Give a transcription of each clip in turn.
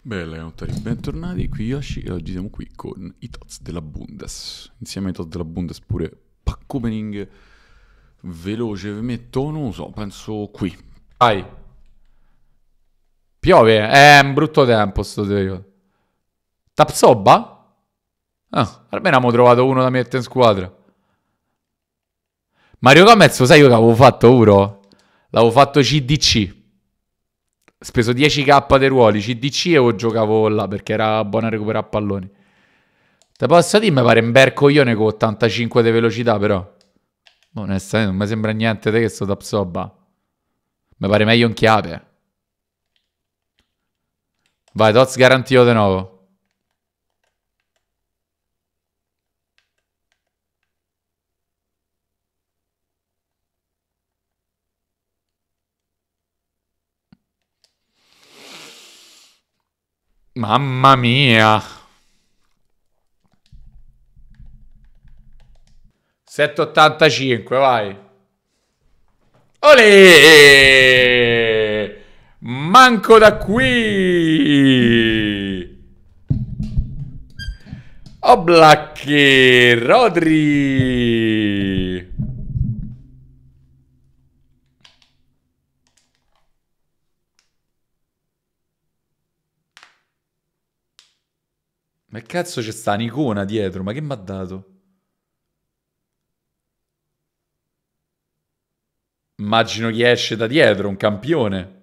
Bella Gautari, bentornati qui Yoshi e oggi siamo qui con i Tots della Bundes. Insieme ai Tots della Bundes pure pack opening veloce, vi metto, non lo so, penso qui. Vai. Piove, è un brutto tempo sto periodo. Tapsoba? Ah, almeno abbiamo trovato uno da mettere in squadra. Mario Gomez, sai io che avevo fatto, Uro? L'avevo fatto CDC speso 10k dei ruoli CDC e o giocavo là perché era buona a recuperare palloni. Te posso dire, mi pare un bel coglione con 85 di velocità, però. Boh, onestamente, non mi sembra niente te che sto da psobba. Mi pare meglio in chiave. Vai, Toz garantito di nuovo. Mamma mia! Sette ottantacinque, vai! Olè! Manco da qui! Oblak Rodri! Ma cazzo c'è sta un'icona dietro, ma che mi ha dato? Immagino chi esce da dietro, un campione.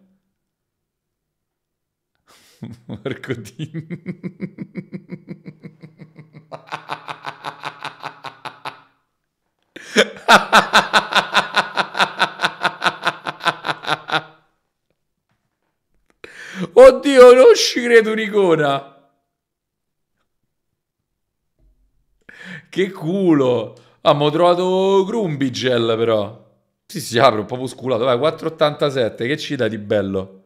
Marco Din. Oddio, non ci credo un'icona. Che culo! Abbiamo ah, trovato Grumbigel però. Si si apre un po' muscolato. Vai, 4,87. Che ci dà di bello?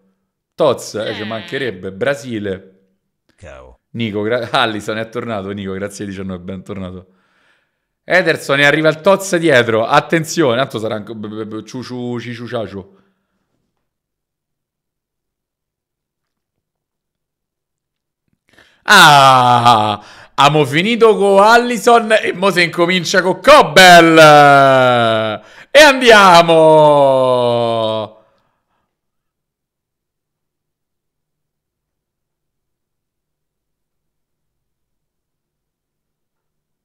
Toz, eh, ci eh. mancherebbe. Brasile. Ciao. Nico, gra- Allison è tornato. Nico, grazie di 19, bentornato. Ederson e arriva il Toz dietro. Attenzione, tanto sarà anche... Ciu ciu ciu ciu Ah, Abbiamo finito con Allison e mo se incomincia con Cobbel. E andiamo!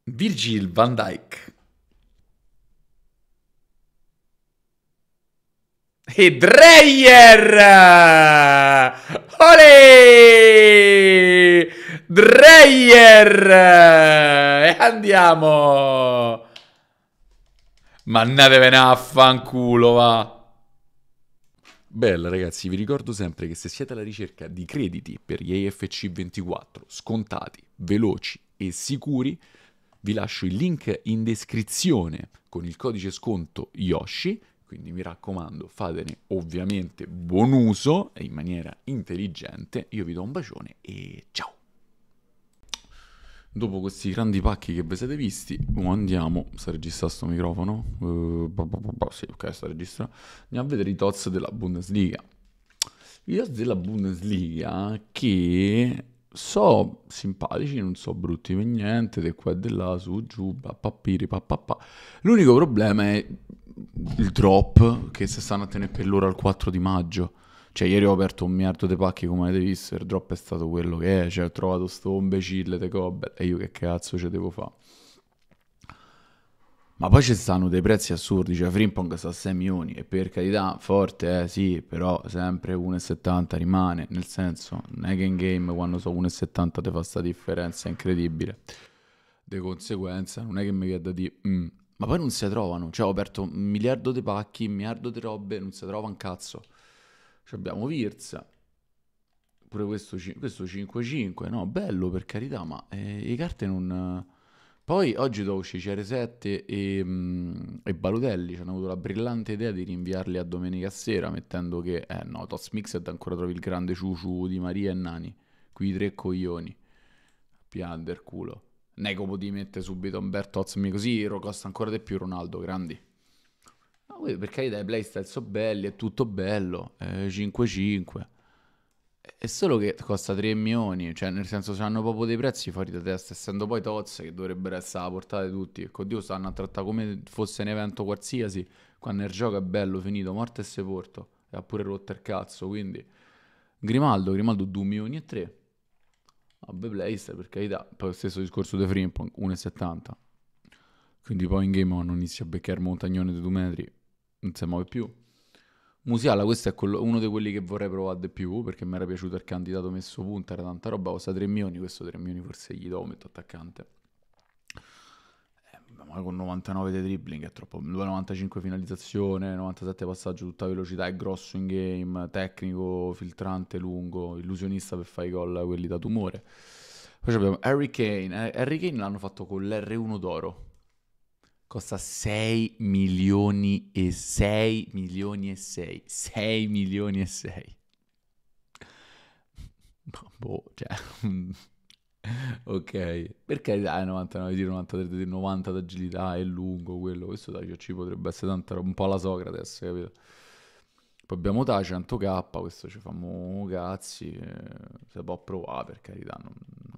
Virgil van Dyke. E Dreyer! Olè! Dreyer! E andiamo! Ma andatevene a fanculo, va! Bella ragazzi, vi ricordo sempre che se siete alla ricerca di crediti per gli AFC 24 scontati, veloci e sicuri, vi lascio il link in descrizione con il codice sconto Yoshi, quindi mi raccomando fatene ovviamente buon uso e in maniera intelligente. Io vi do un bacione e ciao! Dopo questi grandi pacchi che vi siete visti, andiamo, sta registrando questo microfono, uh, eh, bah, bah, bah, sì, ok, sta registrando, andiamo a vedere i tots della Bundesliga. I tots della Bundesliga che so simpatici, non so brutti per niente, de qua e de là, su, giù, pappiri, pappapà. L'unico problema è il drop che si stanno a tenere per loro al 4 di maggio. Cioè, ieri ho aperto un miliardo di pacchi, come avete visto, il drop è stato quello che è, cioè ho trovato sto imbecille di Cobel e io che cazzo ci devo fare? Ma poi ci stanno dei prezzi assurdi, cioè Frimpong sta a 6 milioni e per carità forte, eh sì, però sempre 1,70 rimane, nel senso, non è che in game quando so 1,70 ti fa sta differenza, incredibile. Di conseguenza non è che mi chieda di... mm. ma poi non si trovano, cioè ho aperto un miliardo di pacchi, un miliardo di robe, non si trova un cazzo abbiamo Virza, pure questo, questo 5-5, no? Bello per carità, ma eh, le carte non... Poi oggi dopo uscire CR7 e, mh, mm, e Balutelli, ci hanno avuto la brillante idea di rinviarli a domenica sera, mettendo che, eh no, Toss Mixed ancora trovi il grande Ciuciu di Maria e Nani, qui i tre coglioni, pian del culo. Necopo ti mette subito Umberto Ozmi così, costa ancora di più Ronaldo, grandi. Ma voi per carità i playstyle sono belli, è tutto bello, eh, 5-5. È solo che costa 3 milioni, cioè nel senso hanno proprio dei prezzi fuori da testa, essendo poi tozze che dovrebbero essere a portata di tutti. E con Dio stanno a trattare come fosse un evento qualsiasi, quando il gioco è bello, finito, morto e sepolto. E ha pure rotto il cazzo, quindi... Grimaldo, Grimaldo 2 milioni e 3. Vabbè, Blaze, per carità, poi lo stesso discorso di Frimpong, 1,70. Quindi poi in game non inizia a beccare montagnone di due metri, non si muove più. Musiala, questo è quello, uno di quelli che vorrei provare di più, perché mi era piaciuto il candidato messo punta, era tanta roba, costa 3 milioni, questo 3 milioni forse gli do, metto attaccante. Eh, ma con 99 di dribbling è troppo, 95 finalizzazione, 97 passaggio, tutta velocità, è grosso in game, tecnico, filtrante, lungo, illusionista per fare i gol, a quelli da tumore. Poi abbiamo Harry Kane, eh, Harry Kane l'hanno fatto con l'R1 d'oro, costa 6 milioni e 6 milioni e 6, 6 milioni e 6. Boh, cioè... ok, perché dai ah, 99 di 93 di 90 d'agilità, è lungo quello, questo dai, ci potrebbe essere tanta roba, un po' alla Socrates, capito? Poi abbiamo Ta 100k, questo ci fa mo cazzi, eh, se può provare per carità, non,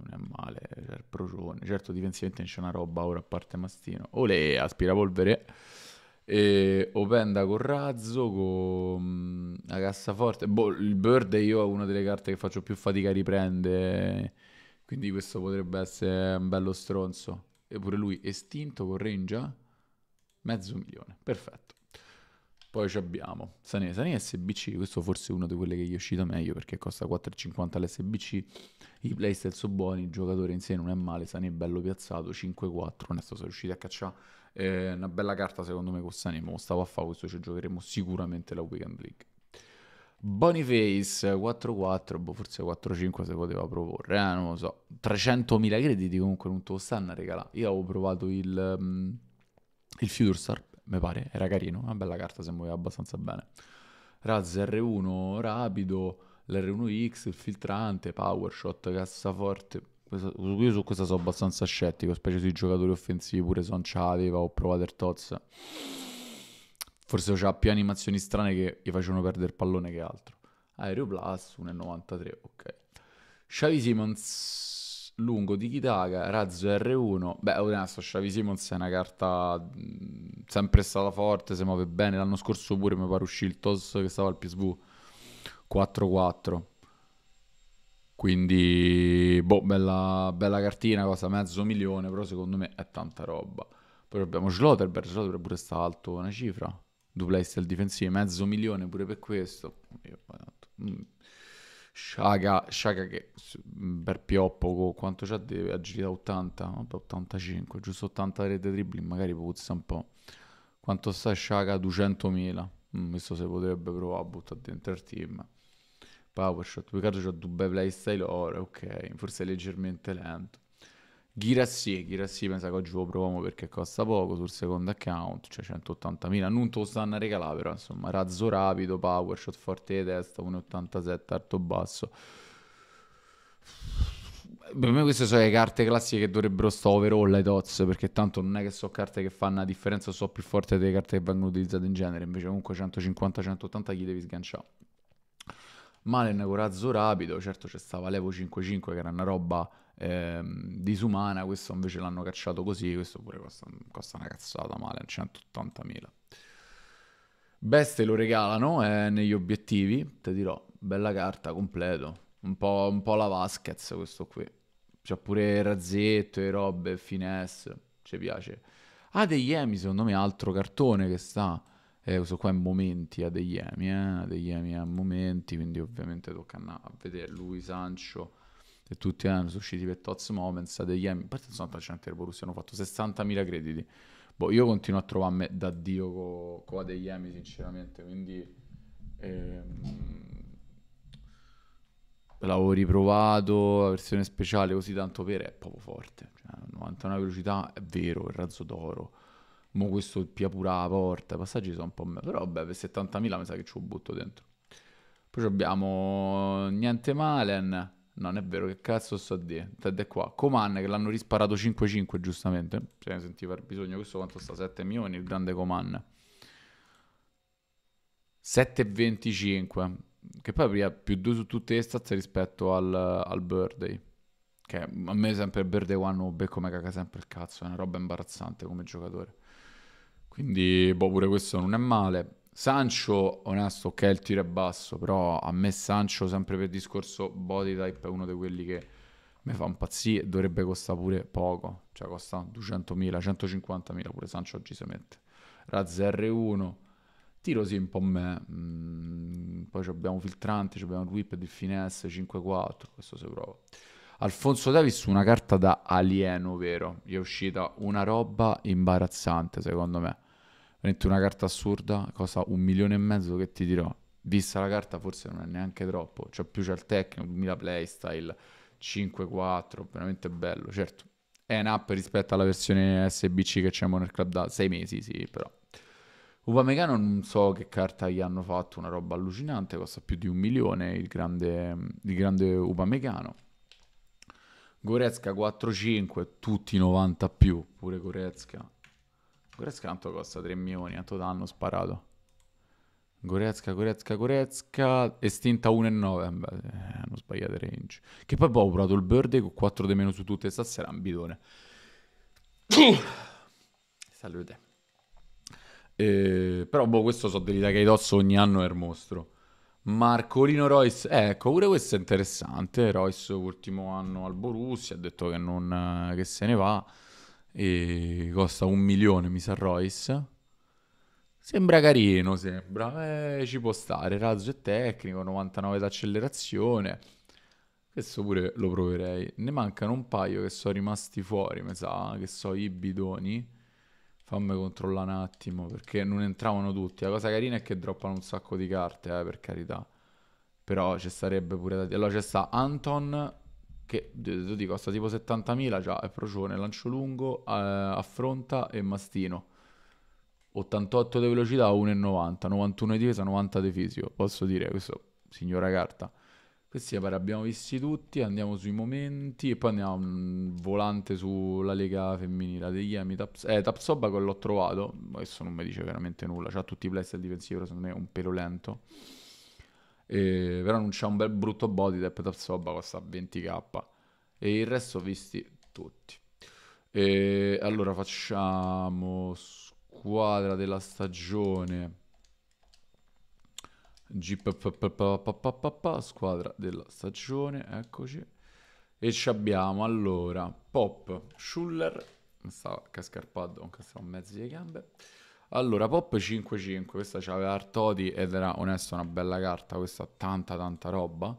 non è male, c'è cioè, il procione, certo difensivamente c'è una roba ora a parte Mastino, olè, aspirapolvere, e Openda con Razzo, con mm, la cassaforte, boh, il Bird è io ho una delle carte che faccio più fatica a riprendere, quindi questo potrebbe essere un bello stronzo, eppure lui estinto con Rengia, mezzo milione, perfetto. Poi abbiamo Sani, Sani SBC, questo forse è uno di quelli che gli è uscito meglio perché costa 4,50 l'SBC, i playstyle sono buoni, il giocatore in sé non è male, Sani è bello piazzato, 5-4, onesto sono riusciti a cacciare eh, una bella carta secondo me con Sani, ma lo stavo a fare, questo ci giocheremo sicuramente la Weekend League. Boniface 4-4, boh, forse 4-5 se poteva proporre, eh, non lo so, 300.000 crediti comunque non te lo stanno a regalare, io avevo provato il, um, il Future Star mi pare, era carino, una bella carta, si muoveva abbastanza bene. Raz R1 rapido, l'R1X, il filtrante, powershot, cassaforte. Questa, io su questa sono abbastanza scettico, specie sui giocatori offensivi, pure Son aveva, ho provato il Toz. Forse c'ha più animazioni strane che gli facevano perdere il pallone che altro. Aereo Aeroplus 1,93, ok. Xavi Simons lungo di Kitaka, razzo R1. Beh, adesso Shavi Simons è una carta sempre stata forte, si muove bene. L'anno scorso pure mi pare uscì il TOS che stava al PSV 4-4. Quindi, boh, bella, bella cartina, cosa mezzo milione, però secondo me è tanta roba. Poi abbiamo Schlotterberg, Schlotterberg pure sta alto una cifra. Duplessis al difensivo, mezzo milione pure per questo. Io, mm Sciaga, Sciaga che per pioppo quanto c'ha deve agire 80, 85, giusto 80 rete dribbling, magari puzza un po'. Quanto sta Sciaga? 200.000. Mm, questo se potrebbe provare a buttare dentro il team. Powershot, peccato c'ha due playstyle ore, ok, forse è leggermente lento. Girassi, Girassi pensa che oggi lo proviamo perché costa poco sul secondo account, cioè 180.000, non te lo stanno a regalare però insomma, razzo rapido, power, shot forte di testa, 1,87, alto basso. Per me queste sono le carte classiche che dovrebbero sto overall ai tots, perché tanto non è che so carte che fanno la differenza, so più forti delle carte che vengono utilizzate in genere, invece comunque 150-180 gli devi sganciare. Malen Corazzo Rapido, certo c'è stava l'Evo 5-5 che era una roba ehm, disumana, questo invece l'hanno cacciato così, questo pure costa, costa una cazzata Malen, 180.000. Beste lo regalano eh, negli obiettivi, te dirò, bella carta, completo, un po', un po la Vasquez questo qui. C'ha pure razzetto e robe, finesse, ci piace. Ah, degli Emi, secondo me, altro cartone che sta eh, questo qua è Momenti a degli Emi, eh? degli Emi a Momenti, quindi ovviamente tocca andare a vedere lui, Sancho e tutti hanno eh, sono usciti per Tots Moments a degli Emi, a parte sono tanta gente del Borussia, hanno fatto 60.000 crediti. Boh, io continuo a trovarmi da Dio con co degli Emi, sinceramente, quindi... Ehm, l'avevo riprovato, la versione speciale così tanto per è proprio forte, cioè 99 velocità è vero, il razzo d'oro Mo questo pia pure la porta, i passaggi sono un po' me. Però vabbè, per 70.000 mi sa che ci ho butto dentro. Poi abbiamo niente Malen. Non è vero, che cazzo sto a dire? Ted è qua. Coman che l'hanno risparato 5-5 giustamente. Se ne sentiva il bisogno, questo quanto sta? 7 milioni, il grande Coman. 7,25 che poi apriva più 2 su tutte le stazze rispetto al, al birthday che a me sempre il birthday one oh, becco me caga sempre il cazzo è una roba imbarazzante come giocatore quindi, boh, pure questo non è male. Sancho, onesto, ok, il tiro è basso, però a me Sancho, sempre per discorso body type, è uno di quelli che mi fa impazzire, dovrebbe costare pure poco, cioè costa 200.000, 150.000 pure Sancho oggi si mette. Razz R1, tiro sì un po' me, mm, poi abbiamo filtranti, abbiamo il whip di finesse 5-4, questo si prova. Alfonso Davis una carta da alieno, vero? Gli è uscita una roba imbarazzante secondo me veramente una carta assurda, costa un milione e mezzo che ti dirò. Vista la carta forse non è neanche troppo, cioè più c'è il tecnico, 2000 playstyle, 5-4, veramente bello, certo. È up rispetto alla versione SBC che c'è nel club da 6 mesi, sì, però. Upamecano non so che carta gli hanno fatto, una roba allucinante, costa più di un milione il grande, il grande Upamecano. Goretzka 4-5, tutti 90 più, pure Goretzka. Goretzka tanto costa 3 milioni, tanto danno sparato. Goretzka, Goretzka, Goretzka, estinta 1,9, eh, eh, hanno sbagliato il range. Che poi boh, ho provato il birdie con 4 di meno su tutte, stasera un bidone. Salute. Eh, però boh, questo so dell'Ita che hai dosso ogni anno è il mostro. Marcolino Royce, eh, ecco, pure questo è interessante. Royce ultimo anno al Borussia, ha detto che, non, eh, che se ne va e costa un milione, mi sa Royce. Sembra carino, sembra, eh, ci può stare, razzo è tecnico, 99 d'accelerazione. Questo pure lo proverei. Ne mancano un paio che sono rimasti fuori, mi sa, che so i bidoni. Fammi controllare un attimo, perché non entravano tutti. La cosa carina è che droppano un sacco di carte, eh, per carità. Però ci sarebbe pure da... Allora c'è sta Anton che ti costa tipo 70.000 già è procione lancio lungo eh, affronta e mastino 88 di velocità 1,90 91 di difesa 90 di fisio posso dire questo signora carta questi pare abbiamo visti tutti andiamo sui momenti e poi andiamo mh, mm, volante sulla lega femminile degli Emi Taps- eh, Tapsoba che l'ho trovato adesso non mi dice veramente nulla ha tutti i bless al difensivo secondo me è un pelo lento e, però non c'è un bel brutto body tap Tapsoba, costa 20k. E il resto visti tutti. E, allora facciamo squadra della stagione. Squadra della stagione, eccoci E ci abbiamo allora Pop, Schuller, sta cascarpando, un castello a mezzo di gambe. Allora, Pop 5-5, questa c'aveva Artodi ed era onesto una bella carta, questa tanta tanta roba.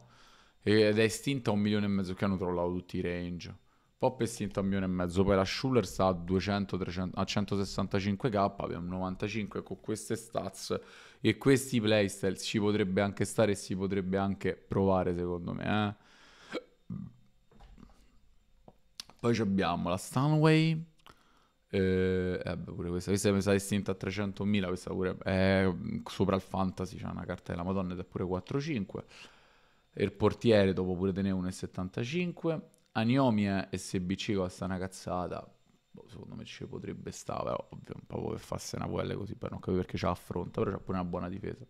Ed è estinta a un milione e mezzo, che hanno trollato tutti i range. Pop è estinta a un milione e mezzo, poi la Schuller sta a, 200, 300, a 165k, abbiamo 95 con queste stats e questi playstyle ci potrebbe anche stare e si potrebbe anche provare secondo me. Eh? Poi abbiamo la Stanway eh, eh pure questa, questa mi sa distinta a 300.000, questa pure è eh, sopra il fantasy, c'è una carta della Madonna ed è pure 4-5. Il portiere dopo pure te teneva 1,75. Agnomia SBC costa una cazzata, boh, secondo me ci potrebbe stare, ovvio, un po' per farsi una quelle così, per non capire perché c'ha affronta, però c'ha pure una buona difesa.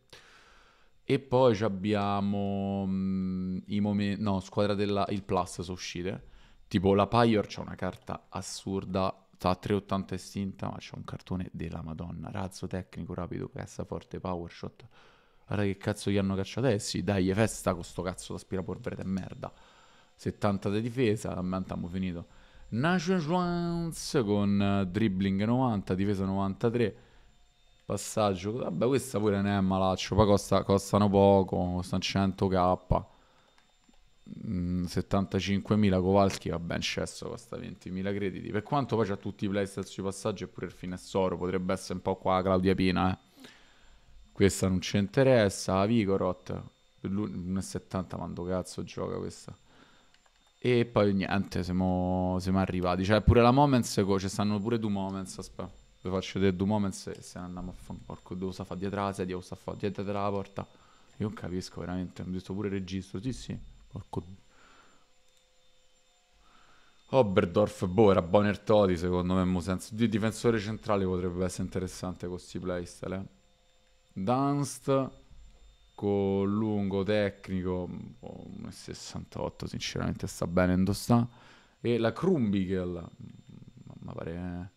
E poi abbiamo mh, mm, i momenti, no, squadra del plus sono uscite, tipo la Pyre c'ha una carta assurda sta a 3,80 estinta, ma c'è un cartone della Madonna, razzo tecnico, rapido, cassa forte, power shot. Guarda che cazzo gli hanno cacciato Eh, sì, dai, festa con sto cazzo d'aspirapolvere de merda. 70 di difesa, abbiamo finito. Nation Jones con eh, dribbling 90, difesa 93. Passaggio, vabbè questa pure non è malaccio, poi costa, costano poco, costano 100k. 75.000 mm, Kowalski va ben scesso costa 20.000 crediti per quanto poi c'ha tutti i playstyle sui passaggi e pure il finessoro potrebbe essere un po' qua Claudia Pina eh. questa non ci interessa Vigorot 1,70 quando cazzo gioca questa e poi niente siamo, siamo arrivati cioè pure la Moments ci stanno pure due Moments aspetta vi faccio vedere due Moments e se ne andiamo a fare porco devo sta fa dietro la sedia devo sta fare dietro la porta io non capisco veramente, ho detto pure registro, sì sì. Porco... Oberdorf, boh, era Bonner Toti secondo me, senso. Di difensore centrale potrebbe essere interessante con questi playstyle, eh. Dunst con lungo tecnico, boh, 68 sinceramente sta bene in E la Krumbigel, ma pare... Eh.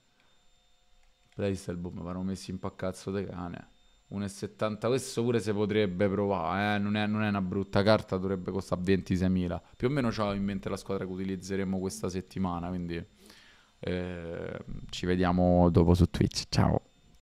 Playstyle, boh, mi vanno messi in paccazzo de cane. 1,70 questo pure si potrebbe provare eh? non, è, non, è, una brutta carta dovrebbe costare 26.000 più o meno ho in mente la squadra che utilizzeremo questa settimana quindi eh, ci vediamo dopo su Twitch ciao